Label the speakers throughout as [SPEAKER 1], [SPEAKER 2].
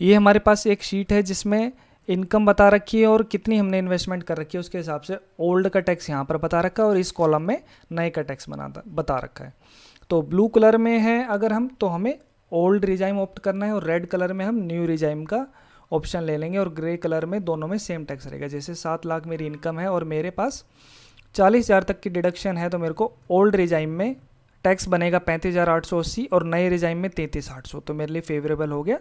[SPEAKER 1] ये हमारे पास एक शीट है जिसमें इनकम बता रखी है और कितनी हमने इन्वेस्टमेंट कर रखी है उसके हिसाब से ओल्ड का टैक्स यहाँ पर बता रखा है और इस कॉलम में नए का टैक्स बना बता रखा है तो ब्लू कलर में है अगर हम तो हमें ओल्ड रिजाइम ऑप्ट करना है और रेड कलर में हम न्यू रिजाइम का ऑप्शन ले लेंगे और ग्रे कलर में दोनों में सेम टैक्स रहेगा जैसे सात लाख मेरी इनकम है और मेरे पास चालीस हज़ार तक की डिडक्शन है तो मेरे को ओल्ड रिजाइम में टैक्स बनेगा पैंतीस हज़ार आठ सौ अस्सी और नए रिजाइम में तैंतीस आठ सौ तो मेरे लिए फेवरेबल हो गया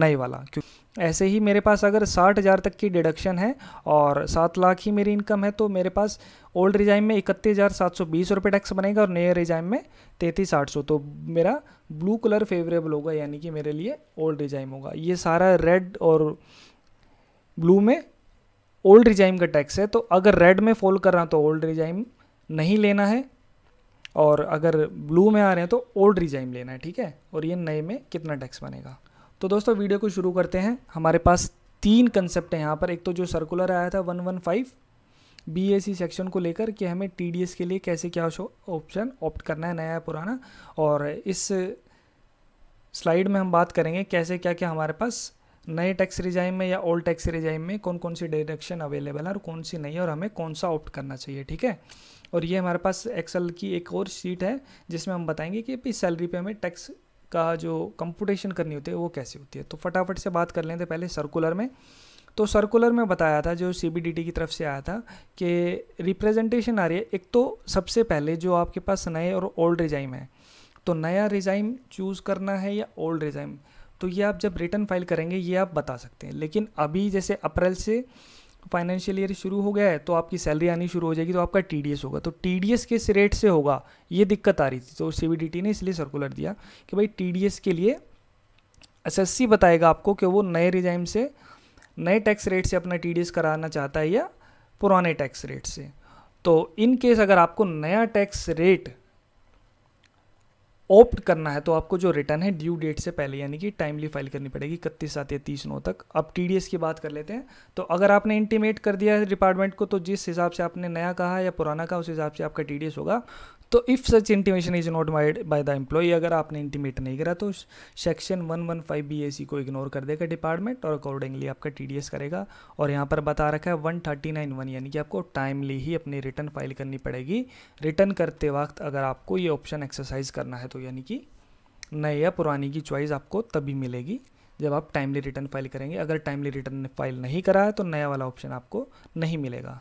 [SPEAKER 1] नए वाला क्यों ऐसे ही मेरे पास अगर साठ हज़ार तक की डिडक्शन है और सात लाख ही मेरी इनकम है तो मेरे पास ओल्ड रिजाइम में इकतीस हज़ार सात सौ बीस रुपये टैक्स बनेगा और नए रिजाइम में तैंतीस आठ सौ तो मेरा ब्लू कलर फेवरेबल होगा यानी कि मेरे लिए ओल्ड रिजाइम होगा ये सारा रेड और ब्लू में ओल्ड रिजाइम का टैक्स है तो अगर रेड में फॉल कर रहा हूँ तो ओल्ड रिजाइम नहीं लेना है और अगर ब्लू में आ रहे हैं तो ओल्ड रिजाइम लेना है ठीक है और ये नए में कितना टैक्स बनेगा तो दोस्तों वीडियो को शुरू करते हैं हमारे पास तीन कंसेप्ट हैं यहाँ पर एक तो जो सर्कुलर आया था one one five B A C section को लेकर कि हमें टी डी एस के लिए कैसे क्या ऑप्शन ऑप्ट करना है नया पुराना और इस स्लाइड में हम बात करेंगे कैसे क्या क्या हमारे पास नए टैक्स रिजाइम में या ओल्ड टैक्स रिजाइम में कौन कौन सी डायरेक्शन अवेलेबल है और कौन सी नहीं है और हमें कौन सा ऑप्ट करना चाहिए ठीक है और ये हमारे पास एक्सेल की एक और शीट है जिसमें हम बताएंगे कि सैलरी पे हमें टैक्स का जो कंपटेशन करनी होती है वो कैसे होती है तो फटाफट से बात कर लेते पहले सर्कुलर में तो सर्कुलर में बताया था जो सी की तरफ से आया था कि रिप्रेजेंटेशन आ रही है एक तो सबसे पहले जो आपके पास नए और ओल्ड रिजाइम है तो नया रिजाइम चूज़ करना है या ओल्ड रिजाइम तो ये आप जब रिटर्न फाइल करेंगे ये आप बता सकते हैं लेकिन अभी जैसे अप्रैल से फाइनेंशियल ईयर शुरू हो गया है तो आपकी सैलरी आनी शुरू हो जाएगी तो आपका टी होगा तो टी किस रेट से होगा ये दिक्कत आ रही थी तो सी ने इसलिए सर्कुलर दिया कि भाई टी के लिए एस बताएगा आपको कि वो नए रिजाइम से नए टैक्स रेट से अपना टी कराना चाहता है या पुराने टैक्स रेट से तो इन केस अगर आपको नया टैक्स रेट ऑप्ट करना है तो आपको जो रिटर्न है ड्यू डेट से पहले यानी कि टाइमली फाइल करनी पड़ेगी इकतीस सात या तीस नौ तक अब टी की बात कर लेते हैं तो अगर आपने इंटीमेट कर दिया है डिपार्टमेंट को तो जिस हिसाब से आपने नया कहा या पुराना कहा उस हिसाब से आपका टी होगा तो if such intimation is not made by the employee अगर आपने इंटीमेट नहीं करा तो section one one five B A C को इग्नोर कर देगा डिपार्टमेंट और अकॉर्डिंगली आपका टी डी एस करेगा और यहाँ पर बता रखा है वन थर्टी नाइन वन यानी कि आपको टाइमली ही अपनी रिटर्न फाइल करनी पड़ेगी रिटर्न करते वक्त अगर आपको ये ऑप्शन एक्सरसाइज करना है तो यानी कि नए या पुरानी की चॉइस आपको तभी मिलेगी जब आप टाइमली रिटर्न फाइल करेंगे अगर टाइमली रिटर्न फाइल नहीं करा है तो नया वाला ऑप्शन आपको नहीं मिलेगा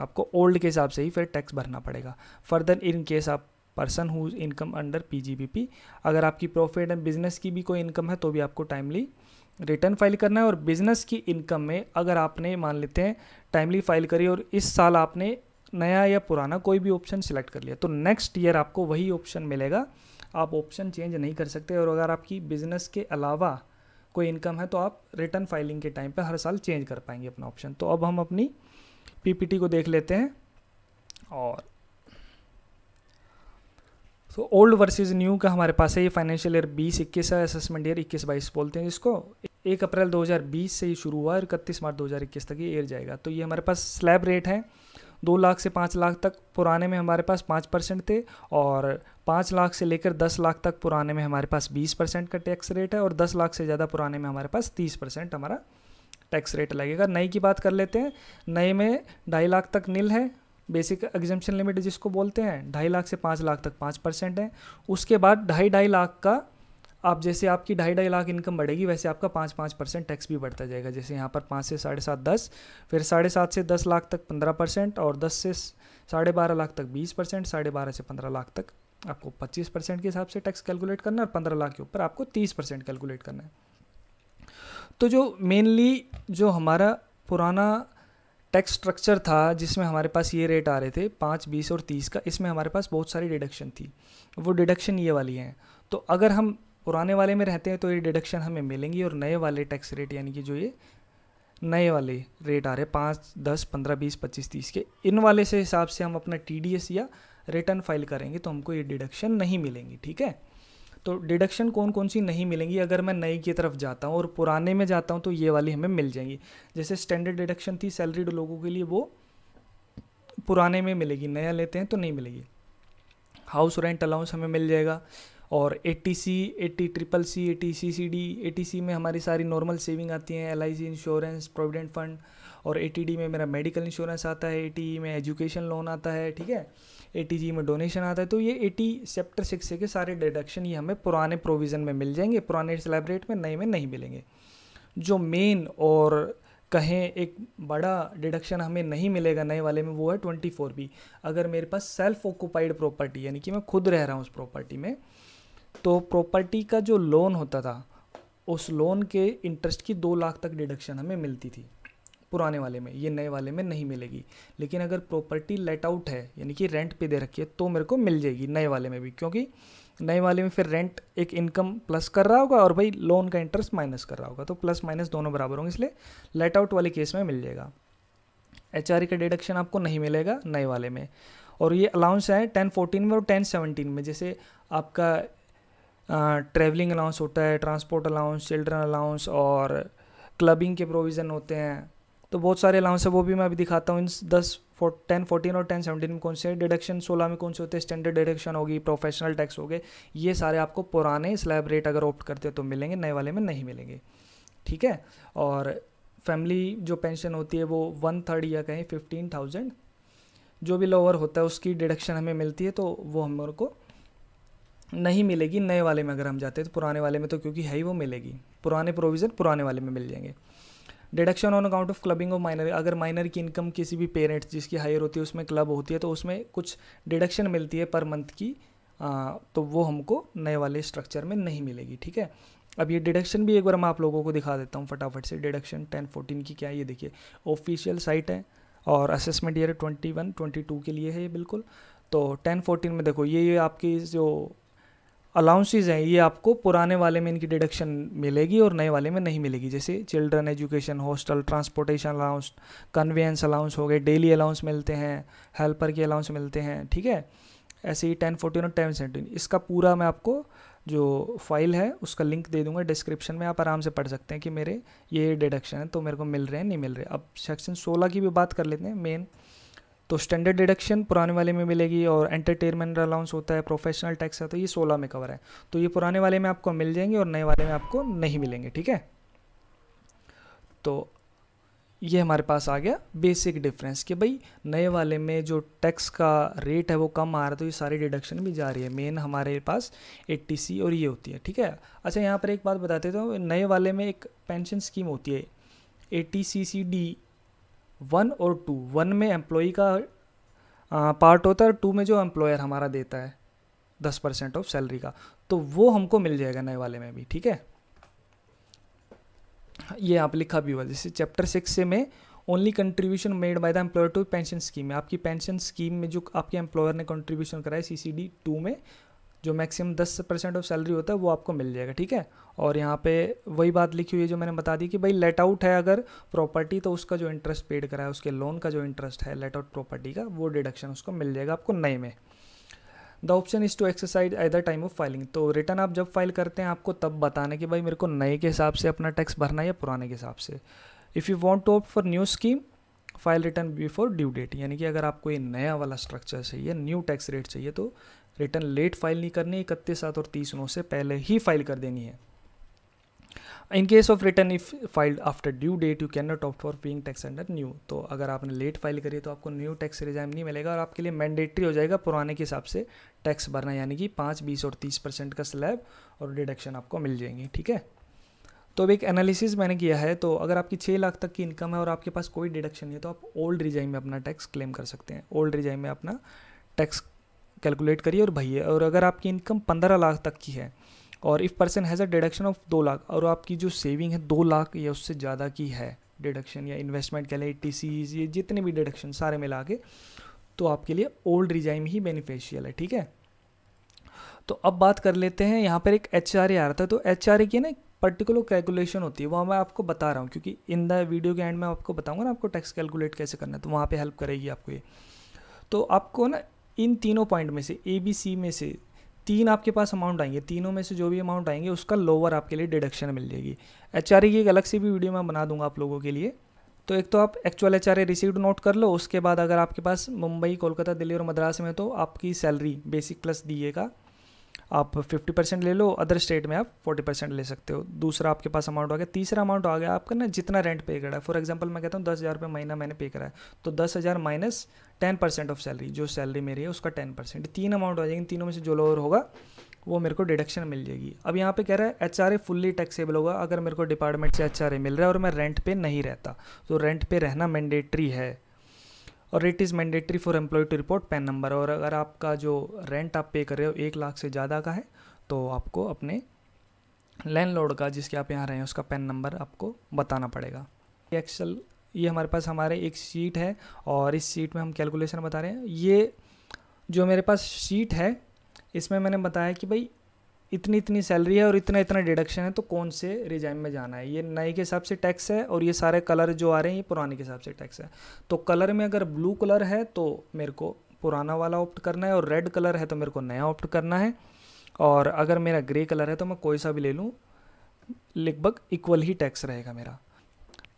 [SPEAKER 1] आपको ओल्ड के हिसाब से ही फिर टैक्स भरना पड़ेगा फर्दर इन केस आप person who income under P अगर आपकी प्रॉफिट एंड बिजनेस की भी कोई इनकम है तो भी आपको टाइमली रिटर्न फाइल करना है और बिजनेस की इनकम में अगर आपने मान लेते हैं टाइमली फाइल करी और इस साल आपने नया या पुराना कोई भी ऑप्शन सिलेक्ट कर लिया तो नेक्स्ट ईयर आपको वही ऑप्शन मिलेगा आप ऑप्शन चेंज नहीं कर सकते और अगर आपकी बिजनेस के अलावा कोई इनकम है तो आप रिटर्न फाइलिंग के टाइम पर हर साल चेंज कर पाएंगे अपना ऑप्शन तो अब हम अपनी पीपीटी को देख लेते हैं और सो ओल्ड वर्सेस न्यू का हमारे पास है ये फाइनेंशियल ईयर बीस इक्कीस है असेसमेंट ईयर इक्कीस बाईस बोलते हैं जिसको एक अप्रैल 2020 से ही शुरू हुआ और इकतीस मार्च 2021 तक ये एयर जाएगा तो ये हमारे पास स्लैब रेट है दो लाख से पाँच लाख तक पुराने में हमारे पास पाँच परसेंट थे और पाँच लाख से लेकर दस लाख तक पुराने में हमारे पास बीस परसेंट का टैक्स रेट है और दस लाख से ज़्यादा पुराने में हमारे पास तीस परसेंट हमारा टैक्स रेट लगेगा नई की बात कर लेते हैं नए में ढाई लाख तक नील है बेसिक एग्जामेशन लिमिट जिसको बोलते हैं ढाई लाख से पाँच लाख तक पाँच परसेंट है उसके बाद ढाई ढाई लाख का आप जैसे आपकी ढाई ढाई लाख इनकम बढ़ेगी वैसे आपका पाँच पाँच परसेंट टैक्स भी बढ़ता जाएगा जैसे यहाँ पर पाँच से साढ़े सात दस फिर साढ़े सात से दस लाख तक पंद्रह परसेंट और दस से साढ़े बारह लाख तक बीस परसेंट साढ़े बारह से पंद्रह लाख तक आपको पच्चीस परसेंट के हिसाब से टैक्स कैलकुलेट करना है और पंद्रह लाख के ऊपर आपको तीस परसेंट कैलकुलेट करना है तो जो मेनली जो हमारा पुराना टैक्स स्ट्रक्चर था जिसमें हमारे पास ये रेट आ रहे थे पाँच बीस और तीस का इसमें हमारे पास बहुत सारी डिडक्शन थी वो डिडक्शन ये वाली हैं तो अगर हम पुराने वाले में रहते हैं तो ये डिडक्शन हमें मिलेंगी और नए वाले टैक्स रेट यानी कि जो ये नए वाले रेट आ रहे पाँच दस पंद्रह बीस पच्चीस तीस के इन वाले से हिसाब से हम अपना टी या रिटर्न फाइल करेंगे तो हमको ये डिडक्शन नहीं मिलेंगी ठीक है तो डिडक्शन कौन कौन सी नहीं मिलेंगी अगर मैं नई की तरफ जाता हूँ और पुराने में जाता हूँ तो ये वाली हमें मिल जाएंगी जैसे स्टैंडर्ड डिडक्शन थी सैलरीड लोगों के लिए वो पुराने में मिलेगी नया लेते हैं तो नहीं मिलेगी हाउस रेंट अलाउंस हमें मिल जाएगा और eighty C eighty triple C eighty C C D eighty C में हमारी सारी नॉर्मल सेविंग आती हैं L I C insurance provident fund और ए टी डी में मेरा मेडिकल इंश्योरेंस आता है ए टी ई में एजुकेशन लोन आता है ठीक है एटीजी में डोनेशन आता है तो ये एटी चैप्टर सिक्स के सारे डिडक्शन ये हमें पुराने प्रोविज़न में मिल जाएंगे पुराने सेलेब्रेट में नए में नहीं मिलेंगे जो मेन और कहें एक बड़ा डिडक्शन हमें नहीं मिलेगा नए वाले में वो है ट्वेंटी फोर बी अगर मेरे पास सेल्फ ऑक्यूपाइड प्रॉपर्टी यानी कि मैं खुद रह रहा हूँ उस प्रॉपर्टी में तो प्रॉपर्टी का जो लोन होता था उस लोन के इंटरेस्ट की दो लाख तक डिडक्शन हमें मिलती थी पुराने वाले में ये नए वाले में नहीं मिलेगी लेकिन अगर प्रॉपर्टी लेट आउट है यानी कि रेंट पे दे रखी है तो मेरे को मिल जाएगी नए वाले में भी क्योंकि नए वाले में फिर रेंट एक इनकम प्लस कर रहा होगा और भाई लोन का इंटरेस्ट माइनस कर रहा होगा तो प्लस माइनस दोनों बराबर होंगे इसलिए लेट आउट वाले केस में मिल जाएगा एच e का डिडक्शन आपको नहीं मिलेगा नए वाले में और ये अलाउंस है टेन फोर्टीन में और टेन सेवनटीन में जैसे आपका ट्रैवलिंग अलाउंस होता है ट्रांसपोर्ट अलाउंस चिल्ड्रन अलाउंस और क्लबिंग के प्रोविज़न होते हैं तो बहुत सारे अलाउंस है वो भी मैं अभी दिखाता हूँ इन दस फोर टेन फोर्टीन और टेन सेवनटीन में कौन से डिडक्शन सोलह में कौन से होते हैं स्टैंडर्ड डिडक्शन होगी प्रोफेशनल टैक्स हो गए ये सारे आपको पुराने स्लैब रेट अगर ऑप्ट करते हो तो मिलेंगे नए वाले में नहीं मिलेंगे ठीक है और फैमिली जो पेंशन होती है वो वन थर्ड या कहीं फिफ्टीन थाउजेंड जो भी लोअर होता है उसकी डिडक्शन हमें मिलती है तो वो हम को नहीं मिलेगी नए वाले में अगर हम जाते हैं तो पुराने वाले में तो क्योंकि है ही वो मिलेगी पुराने प्रोविज़न पुराने वाले में मिल जाएंगे deduction on account of clubbing of minor अगर माइनर की इनकम किसी भी पेरेंट्स जिसकी हायर होती है उसमें क्लब होती है तो उसमें कुछ डिडक्शन मिलती है पर मंथ की आ, तो वो हमको नए वाले स्ट्रक्चर में नहीं मिलेगी ठीक है अब ये डिडक्शन भी एक बार मैं आप लोगों को दिखा देता हूँ फटाफट से डिडक्शन टेन फोर्टीन की क्या है ये देखिए ऑफिशियल साइट है और assessment year twenty one twenty two के लिए है ये बिल्कुल तो टेन फोर्टीन में देखो ये ये आपकी जो अलाउंसेज हैं ये आपको पुराने वाले में इनकी डिडक्शन मिलेगी और नए वाले में नहीं मिलेगी जैसे children education hostel transportation allowance conveyance allowance हो गए डेली अलाउंस मिलते हैं हेल्पर के अलाउंस मिलते हैं ठीक है ऐसे ही टेन फोर्टीन और टेन सेवेंटीन इसका पूरा मैं आपको जो फाइल है उसका लिंक दे दूंगा डिस्क्रिप्शन में आप आराम से पढ़ सकते हैं कि मेरे ये डिडक्शन है तो मेरे को मिल रहे हैं नहीं मिल रहे अब सेक्शन सोलह की भी बात कर लेते हैं मेन तो स्टैंडर्ड डिडक्शन पुराने वाले में मिलेगी और एंटरटेनमेंट अलाउंस होता है प्रोफेशनल टैक्स है तो ये सोलह में कवर है तो ये पुराने वाले में आपको मिल जाएंगे और नए वाले में आपको नहीं मिलेंगे ठीक है तो ये हमारे पास आ गया बेसिक डिफरेंस कि भाई नए वाले में जो टैक्स का रेट है वो कम आ रहा है तो ये सारी डिडक्शन भी जा रही है मेन हमारे पास एट्टी और ये होती है ठीक है अच्छा यहाँ पर एक बात बताते तो नए वाले में एक पेंशन स्कीम होती है eighty C C D one और टू वन में एम्प्लॉई का आ, पार्ट होता है टू में जो एम्प्लॉयर हमारा देता है दस परसेंट ऑफ सैलरी का तो वो हमको मिल जाएगा नए वाले में भी ठीक है ये आप लिखा भी हुआ जैसे चैप्टर सिक्स से में only contribution made by the employer to pension scheme में आपकी पेंशन स्कीम में जो आपके एम्प्लॉयर ने कंट्रीब्यूशन कराया सी सी डी टू में जो मैक्सिमम दस परसेंट ऑफ सैलरी होता है वो आपको मिल जाएगा ठीक है और यहाँ पे वही बात लिखी हुई है जो मैंने बता दी कि भाई लेट आउट है अगर प्रॉपर्टी तो उसका जो इंटरेस्ट पेड करा है उसके लोन का जो इंटरेस्ट है लेट आउट प्रॉपर्टी का वो डिडक्शन उसको मिल जाएगा आपको नए में the option is to exercise at the time of filing तो रिटर्न आप जब फाइल करते हैं आपको तब बताना कि भाई मेरे को नए के हिसाब से अपना टैक्स भरना है या पुराने के हिसाब से if you want to opt for new scheme file return before due date यानी कि अगर आपको ये नया वाला स्ट्रक्चर चाहिए न्यू टैक्स रेट चाहिए तो रिटर्न लेट फाइल नहीं करनी इकतीस सात और तीस नौ से पहले ही फाइल कर देनी है in case of return if filed after due date you can not opt for paying tax under new तो अगर आपने लेट फाइल करी तो आपको न्यू टैक्स रिजाइम नहीं मिलेगा और आपके लिए मैंडेटरी हो जाएगा पुराने के हिसाब से टैक्स भरना यानी कि पाँच बीस और तीस परसेंट का स्लैब और डिडक्शन आपको मिल जाएंगे ठीक है तो अब एक एनालिसिस मैंने किया है तो अगर आपकी छः लाख तक की इनकम है और आपके पास कोई डिडक्शन नहीं है तो आप ओल्ड रिजाइम में अपना टैक्स क्लेम कर सकते हैं ओल्ड रिजाइम में अपना टैक्स कैलकुलेट करिए और भैया और अगर आपकी इनकम पंद्रह लाख तक की है और if person has a deduction of दो लाख और आपकी जो सेविंग है दो लाख या उससे ज़्यादा की है डिडक्शन या इन्वेस्टमेंट कह लें टी ये जितने भी डिडक्शन सारे मिला के तो आपके लिए ओल्ड रिजाइम ही बेनिफिशियल है ठीक है तो अब बात कर लेते हैं यहाँ पर एक एच आर ए आ रहा था तो एच आर ए की ना एक पर्टिकुलर कैलकुलेशन होती है वहाँ मैं आपको बता रहा हूँ क्योंकि इन द वीडियो के एंड में आपको बताऊँगा ना आपको टैक्स कैलकुलेट कैसे करना है तो वहाँ पर हेल्प करेगी आपको ये तो आपको ना इन तीनों पॉइंट में से ए बी सी में से तीन आपके पास अमाउंट आएंगे तीनों में से जो भी अमाउंट आएंगे उसका लोअर आपके लिए डिडक्शन मिल जाएगी एच आर की एक अलग से भी वीडियो मैं बना दूंगा आप लोगों के लिए तो एक तो आप actual H R received note कर लो उसके बाद अगर आपके पास मुंबई कोलकाता दिल्ली और मद्रास में तो आपकी सैलरी बेसिक प्लस दिएगा आप 50 परसेंट ले लो अदर स्टेट में आप 40 परसेंट ले सकते हो दूसरा आपके पास अमाउंट आ गया तीसरा अमाउंट आ गया आपका ना जितना रेंट पे करा है फॉर एग्जांपल मैं कहता हूँ दस हज़ार रुपये महीना मैंने पे करा है तो दस हज़ार minus ten percent of salary जो सैलरी मेरी है उसका टेन परसेंट तीन अमाउंट आ जाएंगे तीनों में से जो लोअर होगा वो मेरे को डिडक्शन मिल जाएगी अब यहाँ पे कह रहा है H R A fully taxable होगा अगर मेरे को डिपार्टमेंट से एच आर ए मिल रहा है और मैं रेंट पे नहीं रहता तो रेंट पे रहना मैंडेटरी है और it is mandatory for employee to report PAN number और अगर आपका जो रेंट आप पे कर रहे हो एक लाख से ज़्यादा का है तो आपको अपने लैंड का जिसके आप यहाँ रहे हैं उसका पैन नंबर आपको बताना पड़ेगा एक्सेल ये हमारे पास हमारे एक शीट है और इस शीट में हम कैलकुलेशन बता रहे हैं ये जो मेरे पास शीट है इसमें मैंने बताया कि भाई इतनी इतनी सैलरी है और इतना इतना डिडक्शन है तो कौन से रिजाइम में जाना है ये नए के हिसाब से टैक्स है और ये सारे कलर जो आ रहे हैं ये पुराने के हिसाब से टैक्स है तो कलर में अगर ब्लू कलर है तो मेरे को पुराना वाला ऑप्ट करना है और रेड कलर है तो मेरे को नया ऑप्ट करना है और अगर मेरा ग्रे कलर है तो मैं कोई सा भी ले लूँ लगभग इक्वल ही टैक्स रहेगा मेरा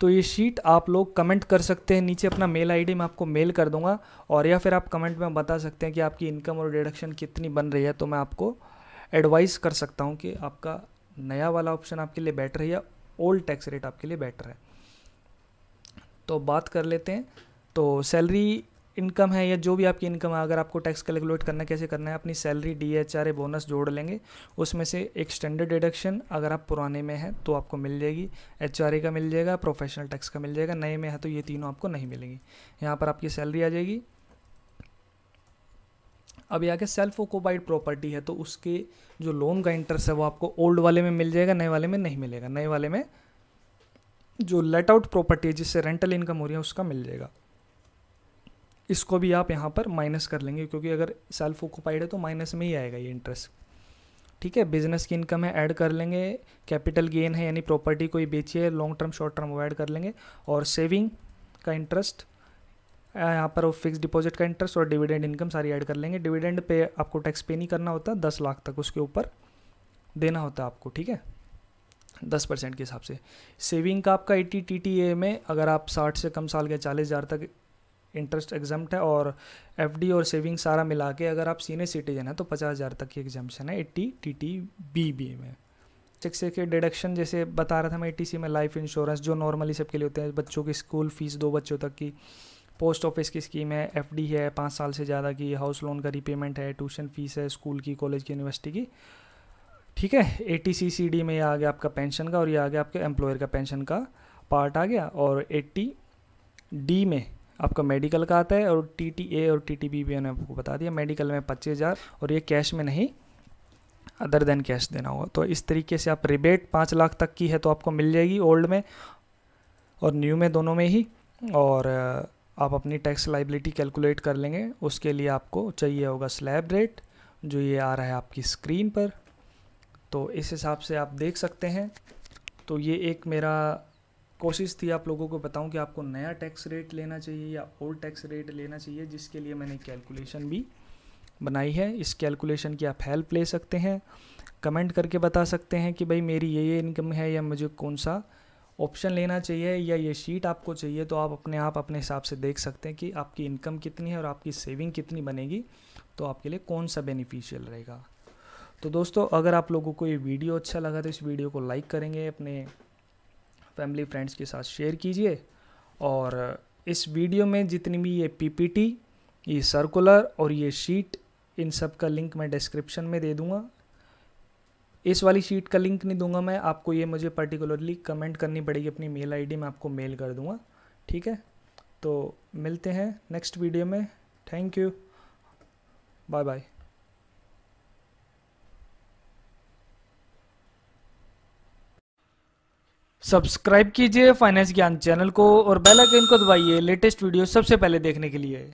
[SPEAKER 1] तो ये शीट आप लोग कमेंट कर सकते हैं नीचे अपना मेल आईडी मैं आपको मेल कर दूंगा और या फिर आप कमेंट में बता सकते हैं कि आपकी इनकम और डिडक्शन कितनी बन रही है तो मैं आपको एडवाइस कर सकता हूँ कि आपका नया वाला ऑप्शन आपके लिए बेटर है या ओल्ड टैक्स रेट आपके लिए बेटर है तो बात कर लेते हैं तो सैलरी इनकम है या जो भी आपकी इनकम है अगर आपको टैक्स कैलकुलेट करना कैसे करना है अपनी salary D H R A bonus जोड़ लेंगे उसमें से एक स्टैंडर्ड डिडक्शन अगर आप पुराने में हैं तो आपको मिल जाएगी एच आर ए का मिल जाएगा प्रोफेशनल टैक्स का मिल जाएगा नए में है तो ये तीनों आपको नहीं मिलेंगी यहाँ पर आपकी सैलरी आ जाएगी अब यहाँ के सेल्फ ओकोपाइड प्रॉपर्टी है तो उसके जो लोन का इंटरेस्ट है वो आपको ओल्ड वाले में मिल जाएगा नए वाले में नहीं मिलेगा नए वाले में जो लेट आउट प्रॉपर्टी है जिससे रेंटल इनकम हो रही है उसका मिल जाएगा इसको भी आप यहाँ पर माइनस कर लेंगे क्योंकि अगर सेल्फ ओकोपाइड है तो माइनस में ही आएगा ये इंटरेस्ट ठीक है बिजनेस की इनकम है ऐड कर लेंगे कैपिटल गेन है यानी प्रॉपर्टी कोई बेची है लॉन्ग टर्म शॉर्ट टर्म वो ऐड कर लेंगे और सेविंग का इंटरेस्ट यहाँ पर वो फिक्स डिपॉजिट का इंटरेस्ट और डिविडेंड इनकम सारी ऐड कर लेंगे डिविडेंड पे आपको टैक्स पे नहीं करना होता दस लाख तक उसके ऊपर देना होता है आपको ठीक है दस परसेंट के हिसाब से सेविंग का आपका एटी टी टी ए में अगर आप साठ से कम साल के चालीस हज़ार तक इंटरेस्ट एग्जाम्ट है और एफ डी और सेविंग सारा मिला के अगर आप सीनियर सिटीजन है तो पचास हज़ार तक की एग्जामेशन है eighty T T B B में से के डिडक्शन जैसे बता रहा था मैं ए में लाइफ इंश्योरेंस जो नॉर्मली सबके लिए होते हैं बच्चों की स्कूल फीस दो बच्चों तक की पोस्ट ऑफिस की स्कीम है एफ है पाँच साल से ज़्यादा की हाउस लोन का रीपेमेंट है ट्यूशन फीस है स्कूल की कॉलेज की यूनिवर्सिटी की ठीक है eighty C C D में ये आ गया आपका पेंशन का और ये आ गया आपके एम्प्लॉयर का पेंशन का पार्ट आ गया और ए डी में आपका मेडिकल का आता है और टी टी ए और टी टी बी भी मैंने आपको बता दिया मेडिकल में पच्चीस हज़ार और ये कैश में नहीं अदर देन कैश देना होगा तो इस तरीके से आप रिबेट पाँच लाख तक की है तो आपको मिल जाएगी ओल्ड में और न्यू में दोनों में ही और आप अपनी टैक्स लाइबिलिटी कैलकुलेट कर लेंगे उसके लिए आपको चाहिए होगा स्लैब रेट जो ये आ रहा है आपकी स्क्रीन पर तो इस हिसाब से आप देख सकते हैं तो ये एक मेरा कोशिश थी आप लोगों को बताऊं कि आपको नया टैक्स रेट लेना चाहिए या ओल्ड टैक्स रेट लेना चाहिए जिसके लिए मैंने कैलकुलेशन भी बनाई है इस कैलकुलेशन की आप हेल्प ले सकते हैं कमेंट करके बता सकते हैं कि भाई मेरी ये ये इनकम है या मुझे कौन सा ऑप्शन लेना चाहिए या ये शीट आपको चाहिए तो आप अपने आप अपने हिसाब से देख सकते हैं कि आपकी इनकम कितनी है और आपकी सेविंग कितनी बनेगी तो आपके लिए कौन सा बेनिफिशियल रहेगा तो दोस्तों अगर आप लोगों को ये वीडियो अच्छा लगा तो इस वीडियो को लाइक करेंगे अपने फैमिली फ्रेंड्स के साथ शेयर कीजिए और इस वीडियो में जितनी भी ये पीपीटी ये सर्कुलर और ये शीट इन सब का लिंक मैं डिस्क्रिप्शन में दे दूंगा इस वाली शीट का लिंक नहीं दूंगा मैं आपको ये मुझे पर्टिकुलरली कमेंट करनी पड़ेगी अपनी मेल आईडी में आपको मेल कर दूंगा ठीक है तो मिलते हैं नेक्स्ट वीडियो में thank you bye bye subscribe कीजिए फाइनेंस ज्ञान चैनल को और बेल आइकन को दबाइए लेटेस्ट वीडियो सबसे पहले देखने के लिए